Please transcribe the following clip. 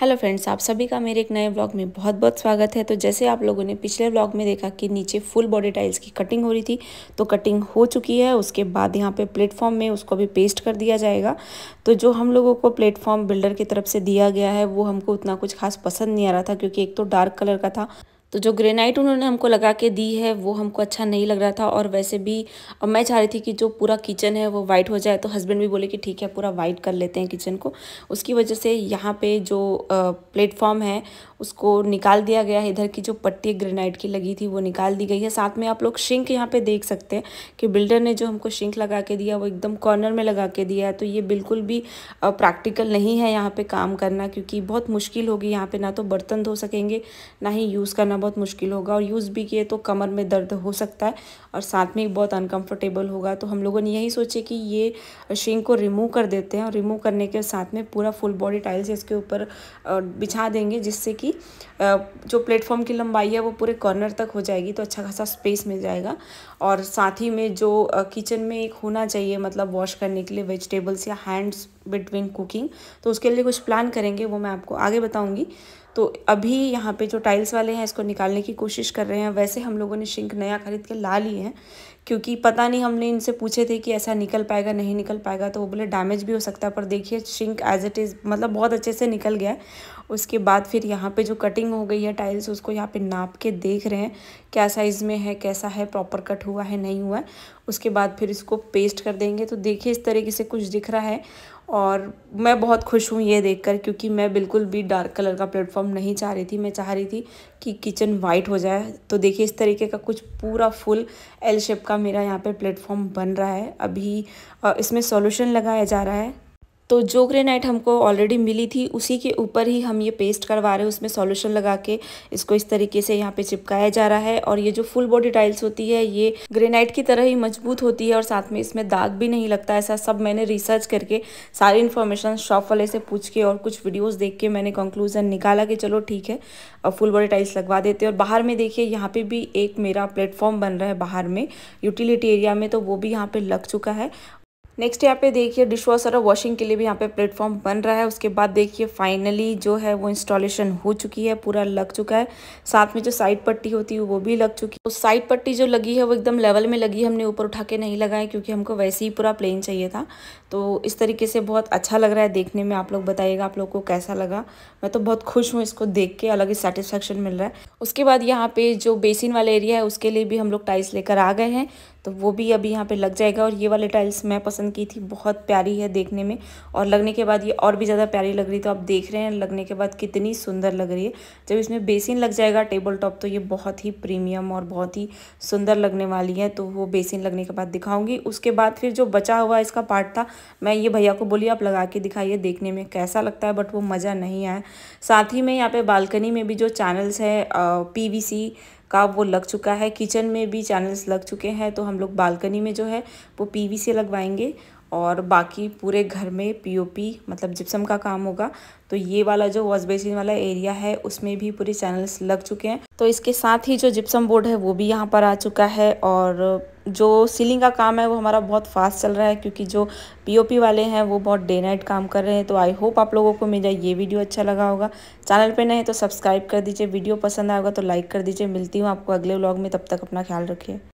hello friends आप सभी का मेरे एक नए ब्लॉग में बहुत बहुत स्वागत है तो जैसे आप लोगों ने पिछले ब्लॉग में देखा कि नीचे फुल बॉडी टाइल्स की कटिंग हो रही थी तो कटिंग हो चुकी है उसके बाद यहाँ पे प्लेटफॉर्म में उसको भी पेस्ट कर दिया जाएगा तो जो हम लोगों को प्लेटफॉर्म बिल्डर की तरफ से दिया गया है वो हमको उतना कुछ खास पसंद नहीं आ रहा था क्योंकि एक तो डार्क कलर का था तो जो ग्रेनाइट उन्होंने हमको लगा के दी है वो हमको अच्छा नहीं लग रहा था और वैसे भी अब मैं चाह रही थी कि जो पूरा किचन है वो वाइट हो जाए तो हस्बैंड भी बोले कि ठीक है पूरा वाइट कर लेते हैं किचन को उसकी वजह से यहाँ पे जो प्लेटफॉर्म है उसको निकाल दिया गया है इधर की जो पट्टी ग्रेनाइट की लगी थी वो निकाल दी गई है साथ में आप लोग शिंक यहाँ पर देख सकते हैं कि बिल्डर ने जो हमको शिंक लगा के दिया वो एकदम कॉर्नर में लगा के दिया है तो ये बिल्कुल भी प्रैक्टिकल नहीं है यहाँ पर काम करना क्योंकि बहुत मुश्किल होगी यहाँ पर ना तो बर्तन धो सकेंगे ना ही यूज़ करना बहुत मुश्किल होगा और यूज़ भी किए तो कमर में दर्द हो सकता है और साथ में बहुत अनकम्फर्टेबल होगा तो हम लोगों ने यही सोचे कि ये शिंग को रिमूव कर देते हैं और रिमूव करने के साथ में पूरा फुल बॉडी टाइल्स इसके ऊपर बिछा देंगे जिससे कि जो प्लेटफॉर्म की लंबाई है वो पूरे कॉर्नर तक हो जाएगी तो अच्छा खासा स्पेस मिल जाएगा और साथ ही में जो किचन में एक होना चाहिए मतलब वॉश करने के लिए वेजिटेबल्स या हैंड्स बिटवीन कुकिंग तो उसके लिए कुछ प्लान करेंगे वो मैं आपको आगे बताऊँगी तो अभी यहाँ पे जो टाइल्स वाले हैं इसको निकालने की कोशिश कर रहे हैं वैसे हम लोगों ने शिंक नया खरीद के ला लिए हैं क्योंकि पता नहीं हमने इनसे पूछे थे कि ऐसा निकल पाएगा नहीं निकल पाएगा तो वो बोले डैमेज भी हो सकता है पर देखिए शिंक एज इट इज़ मतलब बहुत अच्छे से निकल गया उसके बाद फिर यहाँ पे जो कटिंग हो गई है टाइल्स उसको यहाँ पे नाप के देख रहे हैं क्या साइज़ में है कैसा है प्रॉपर कट हुआ है नहीं हुआ है उसके बाद फिर इसको पेस्ट कर देंगे तो देखिए इस तरीके से कुछ दिख रहा है और मैं बहुत खुश हूँ ये देखकर क्योंकि मैं बिल्कुल भी डार्क कलर का प्लेटफॉर्म नहीं चाह रही थी मैं चाह रही थी कि किचन वाइट हो जाए तो देखिए इस तरीके का कुछ पूरा फुल एल शेप का मेरा यहाँ पे प्लेटफॉर्म बन रहा है अभी इसमें सॉल्यूशन लगाया जा रहा है तो जो ग्रेनाइट हमको ऑलरेडी मिली थी उसी के ऊपर ही हम ये पेस्ट करवा रहे हैं उसमें सॉल्यूशन लगा के इसको इस तरीके से यहाँ पे चिपकाया जा रहा है और ये जो फुल बॉडी टाइल्स होती है ये ग्रेनाइट की तरह ही मजबूत होती है और साथ में इसमें दाग भी नहीं लगता ऐसा सब मैंने रिसर्च करके सारी इन्फॉर्मेशन शॉप वाले से पूछ के और कुछ वीडियोज़ देख के मैंने कंक्लूजन निकाला कि चलो ठीक है अब फुल बॉडी टाइल्स लगवा देते और बाहर में देखिए यहाँ पे भी एक मेरा प्लेटफॉर्म बन रहा है बाहर में यूटिलिटी एरिया में तो वो भी यहाँ पे लग चुका है नेक्स्ट यहाँ पे देखिए डिश वॉशर और वॉशिंग के लिए भी यहाँ पे प्लेटफॉर्म बन रहा है उसके बाद देखिए फाइनली जो है वो इंस्टॉलेशन हो चुकी है पूरा लग चुका है साथ में जो साइड पट्टी होती है वो भी लग चुकी है तो साइड पट्टी जो लगी है वो एकदम लेवल में लगी हमने ऊपर उठा के नहीं लगाए क्योंकि हमको वैसे ही पूरा प्लेन चाहिए था तो इस तरीके से बहुत अच्छा लग रहा है देखने में आप लोग बताइएगा आप लोग को कैसा लगा मैं तो बहुत खुश हूँ इसको देख के अलग ही सेटिस्फेक्शन मिल रहा है उसके बाद यहाँ पे जो बेसिन वाला एरिया है उसके लिए भी हम लोग टाइल्स लेकर आ गए हैं तो वो भी अभी यहाँ पे लग जाएगा और ये वाले टाइल्स मैं पसंद की थी बहुत प्यारी है देखने में और लगने के बाद ये और भी ज़्यादा प्यारी लग रही तो आप देख रहे हैं लगने के बाद कितनी सुंदर लग रही है जब इसमें बेसिन लग जाएगा टेबल टॉप तो ये बहुत ही प्रीमियम और बहुत ही सुंदर लगने वाली है तो वो बेसिन लगने के बाद दिखाऊंगी उसके बाद फिर जो बचा हुआ इसका पार्ट था मैं ये भैया को बोली आप लगा के दिखाइए देखने में कैसा लगता है बट वो मज़ा नहीं आया साथ ही में यहाँ पर बालकनी में भी जो चैनल्स है पी का वो लग चुका है किचन में भी चैनल्स लग चुके हैं तो हम लोग बालकनी में जो है वो पीवीसी लगवाएंगे और बाकी पूरे घर में पीओपी मतलब जिप्सम का काम होगा तो ये वाला जो वॉश बेसिन वाला एरिया है उसमें भी पूरे चैनल्स लग चुके हैं तो इसके साथ ही जो जिप्सम बोर्ड है वो भी यहाँ पर आ चुका है और जो सीलिंग का काम है वो हमारा बहुत फास्ट चल रहा है क्योंकि जो पीओपी वाले हैं वो बहुत डे नाइट काम कर रहे हैं तो आई होप आप लोगों को मेरा ये वीडियो अच्छा लगा होगा चैनल पर नहीं तो सब्सक्राइब कर दीजिए वीडियो पसंद आएगा तो लाइक कर दीजिए मिलती हूँ आपको अगले व्लॉग में तब तक अपना ख्याल रखिए